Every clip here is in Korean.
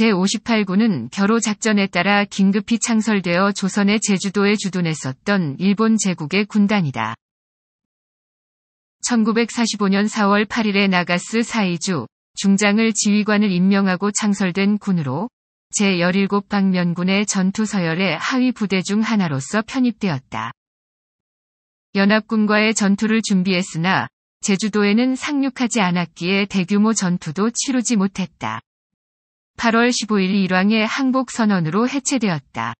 제5 8군은 겨로 작전에 따라 긴급히 창설되어 조선의 제주도에 주둔했었던 일본 제국의 군단이다. 1945년 4월 8일에 나가스 사이주 중장을 지휘관을 임명하고 창설된 군으로 제17방면군의 전투서열의 하위 부대 중 하나로서 편입되었다. 연합군과의 전투를 준비했으나 제주도에는 상륙하지 않았기에 대규모 전투도 치르지 못했다. 8월 15일 일왕의 항복선언으로 해체되었다.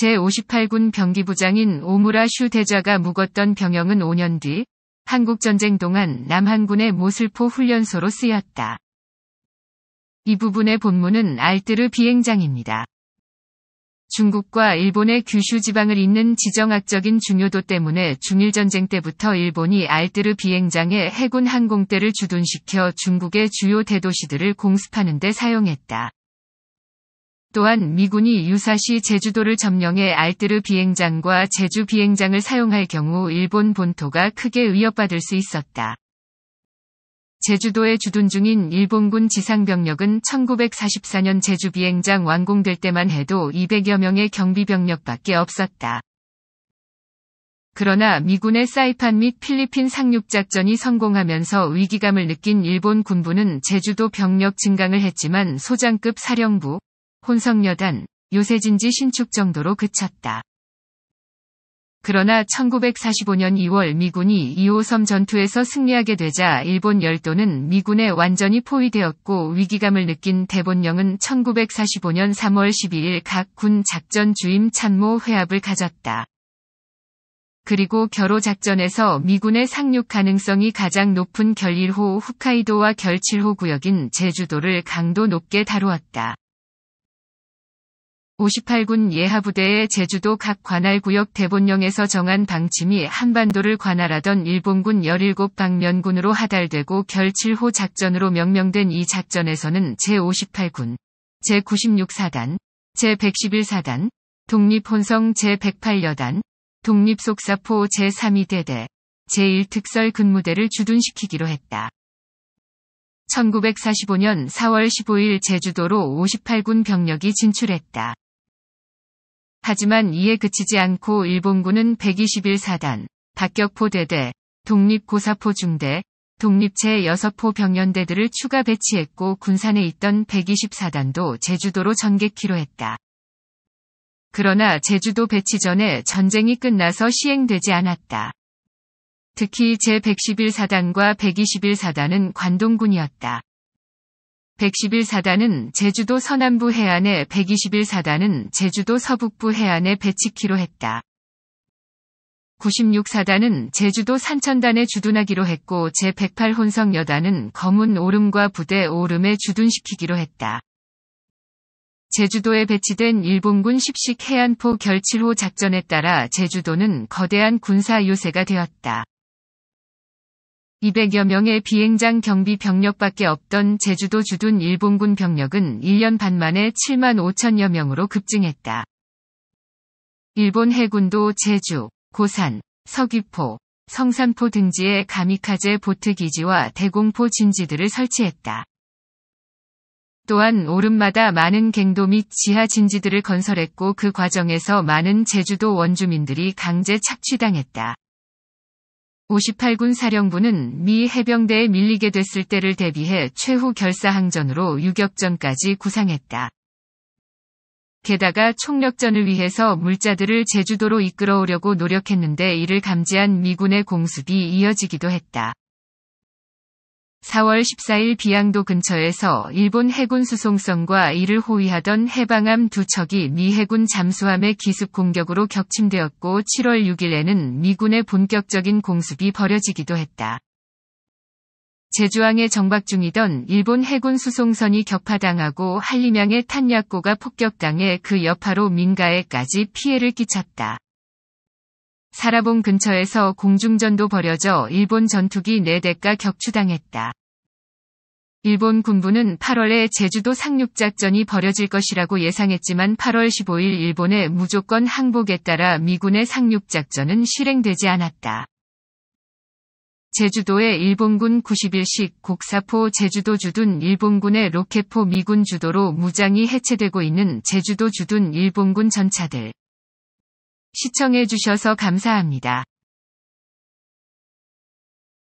제58군 병기부장인 오무라 슈 대자가 묵었던 병영은 5년 뒤 한국전쟁 동안 남한군의 모슬포 훈련소로 쓰였다. 이 부분의 본문은 알뜨르 비행장입니다. 중국과 일본의 규슈 지방을 잇는 지정학적인 중요도 때문에 중일 전쟁 때부터 일본이 알뜨르 비행장에 해군 항공대를 주둔시켜 중국의 주요 대도시들을 공습하는 데 사용했다. 또한 미군이 유사시 제주도를 점령해 알뜨르 비행장과 제주 비행장을 사용할 경우 일본 본토가 크게 위협받을 수 있었다. 제주도에 주둔 중인 일본군 지상병력은 1944년 제주 비행장 완공될 때만 해도 200여 명의 경비병력밖에 없었다. 그러나 미군의 사이판 및 필리핀 상륙작전이 성공하면서 위기감을 느낀 일본 군부는 제주도 병력 증강을 했지만 소장급 사령부, 혼성여단, 요새진지 신축 정도로 그쳤다. 그러나 1945년 2월 미군이 2호섬 전투에서 승리하게 되자 일본 열도는 미군에 완전히 포위되었고 위기감을 느낀 대본령은 1945년 3월 12일 각 군 작전 주임 참모 회합을 가졌다. 그리고 결호 작전에서 미군의 상륙 가능성이 가장 높은 결 1호 후카이도와 결 7호 구역인 제주도를 강도 높게 다루었다. 58군 예하부대의 제주도 각 관할구역 대본령에서 정한 방침이 한반도를 관할하던 일본군 17방면군으로 하달되고 결칠호 작전으로 명명된 이 작전에서는 제58군, 제96사단, 제111사단, 독립혼성 제108여단, 독립속사포 제32대대, 제1특설 근무대를 주둔시키기로 했다. 1945년 4월 15일 제주도로 58군 병력이 진출했다. 하지만 이에 그치지 않고 일본군은 121사단, 박격포 대대, 독립고사포 중대, 독립체 6포 병연대들을 추가 배치했고 군산에 있던 124단도 제주도로 전개키로 했다. 그러나 제주도 배치 전에 전쟁이 끝나서 시행되지 않았다. 특히 제111사단과 121사단은 관동군이었다. 111사단은 제주도 서남부 해안에 121사단은 제주도 서북부 해안에 배치키로 했다. 96사단은 제주도 산천단에 주둔하기로 했고 제108혼성 여단은 검은 오름과 부대 오름에 주둔시키기로 했다. 제주도에 배치된 일본군 10식 해안포 결칠호 작전에 따라 제주도는 거대한 군사 요새가 되었다. 200여 명의 비행장 경비 병력밖에 없던 제주도 주둔 일본군 병력은 1년 반 만에 7만 5천여 명으로 급증했다. 일본 해군도 제주, 고산, 서귀포, 성산포 등지에 가미카제 보트 기지와 대공포 진지들을 설치했다. 또한 오름마다 많은 갱도 및 지하 진지들을 건설했고 그 과정에서 많은 제주도 원주민들이 강제 착취당했다. 58군 사령부는 미 해병대에 밀리게 됐을 때를 대비해 최후 결사항전으로 유격전까지 구상했다. 게다가 총력전을 위해서 물자들을 제주도로 이끌어오려고 노력했는데 이를 감지한 미군의 공습이 이어지기도 했다. 4월 14일 비양도 근처에서 일본 해군 수송선과 이를 호위하던 해방함 두 척이 미 해군 잠수함의 기습 공격으로 격침되었고 7월 6일에는 미군의 본격적인 공습이 벌어지기도 했다. 제주항에 정박 중이던 일본 해군 수송선이 격파당하고 한림양의 탄약고가 폭격당해 그 여파로 민가에까지 피해를 끼쳤다. 사라봉 근처에서 공중전도 벌여져 일본 전투기 4대가 격추당했다. 일본 군부는 8월에 제주도 상륙작전이 벌어질 것이라고 예상했지만 8월 15일 일본의 무조건 항복에 따라 미군의 상륙작전은 실행되지 않았다. 제주도의 일본군 91식 곡사포 제주도 주둔 일본군의 로켓포 미군 주도로 무장이 해체되고 있는 제주도 주둔 일본군 전차들. 시청해주셔서 감사합니다.